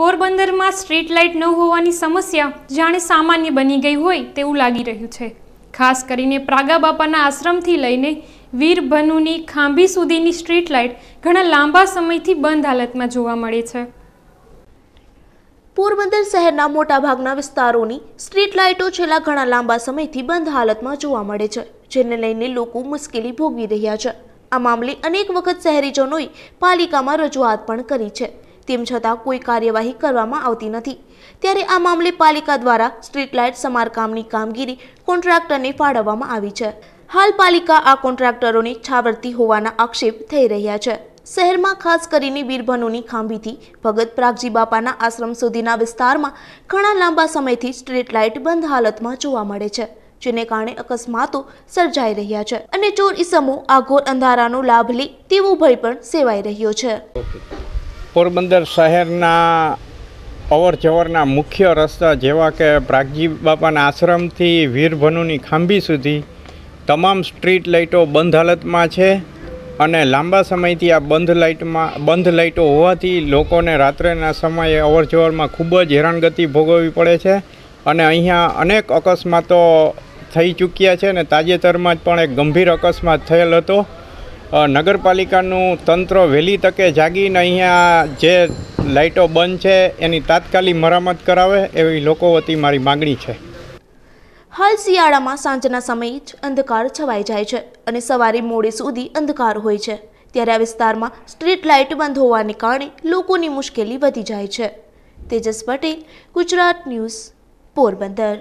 પોરબંદરમાં street light ન હોવાની સમસ્યા જાણે સામાન્ય બની ગઈ હોય તેવું લાગી રહ્યું છે ખાસ કરીને પ્રાગા બાપાના આશ્રમથી લઈને વીરભનુની ખાંભી સુધીની સ્ટ્રીટ લાઇટ ઘણા લાંબા સમયથી બંધ હાલતમાં જોવા મળે છે પોરબંદર શહેરના મોટાભાગના વિસ્તારોની સ્ટ્રીટ લાઇટો છેલ્લા ઘણા લાંબા સમયથી બંધ હાલતમાં જોવા મળે છે જેને લઈને લોકો મુશ્કેલી ભોગવી રહ્યા છે આ મામલે અનેક વખત શહેરીજનોએ પાલિકામાં રજૂઆત પણ કરી છે તેમ છતાં કોઈ કાર્યવાહી કરવામાં આવતી નથી ત્યારે આ મામલે પાલિકા દ્વારા સ્ટ્રીટ લાઇટ સમારકામની કામગીરી કોન્ટ્રાક્ટરને ફાળવવામાં આવી છે હાલ પાલિકા આ કોન્ટ્રાક્ટરોને છાવરતી હોવાના આક્ષેપ થઈ રહ્યા છે શહેરમાં ખાસ કરીને વીરભનુની ખાંભીથી ભગત પ્રાગજી બાપાના આશ્રમ સુધીના વિસ્તારમાં ઘણા લાંબા સમયથી સ્ટ્રીટ લાઇટ બંધ હાલતમાં જોવા મળે છે જેને કારણે અકસ્માતો સર્જાઈ રહ્યા છે અને ચોર ઇસમો આ ઘોર અંધારાનો લાભ લે તેવો ભય પણ સેવાઈ રહ્યો છે પોરબંદર શહેરના અવર જવરના મુખ્ય રસ્તા જેવા કે પ્રાગજી બાપાના આશ્રમથી વીરભનુની ખાંભી સુધી તમામ સ્ટ્રીટ લાઇટો બંધ હાલતમાં છે અને લાંબા સમયથી આ બંધ લાઇટમાં બંધ લાઇટો હોવાથી લોકોને રાત્રેના સમયે અવરજવરમાં ખૂબ જ હેરાનગતિ ભોગવવી પડે છે અને અહીંયા અનેક અકસ્માતો થઈ ચૂક્યા છે અને તાજેતરમાં જ પણ એક ગંભીર અકસ્માત થયેલ હતો નગરપાલિકાનું તંત્ર વહેલી તકે જાગીને અહીંયા જે લાઇટો બંધ છે એની તાત્કાલિક મરામત કરાવે એવી લોકો વતી મારી માગણી છે હાલ શિયાળામાં સાંજના સમયે જ અંધકાર છવાઈ જાય છે અને સવારે મોડે સુધી અંધકાર હોય છે ત્યારે આ વિસ્તારમાં સ્ટ્રીટ લાઇટ બંધ હોવાને કારણે લોકોની મુશ્કેલી વધી જાય છે તેજસ પટેલ ગુજરાત ન્યૂઝ પોરબંદર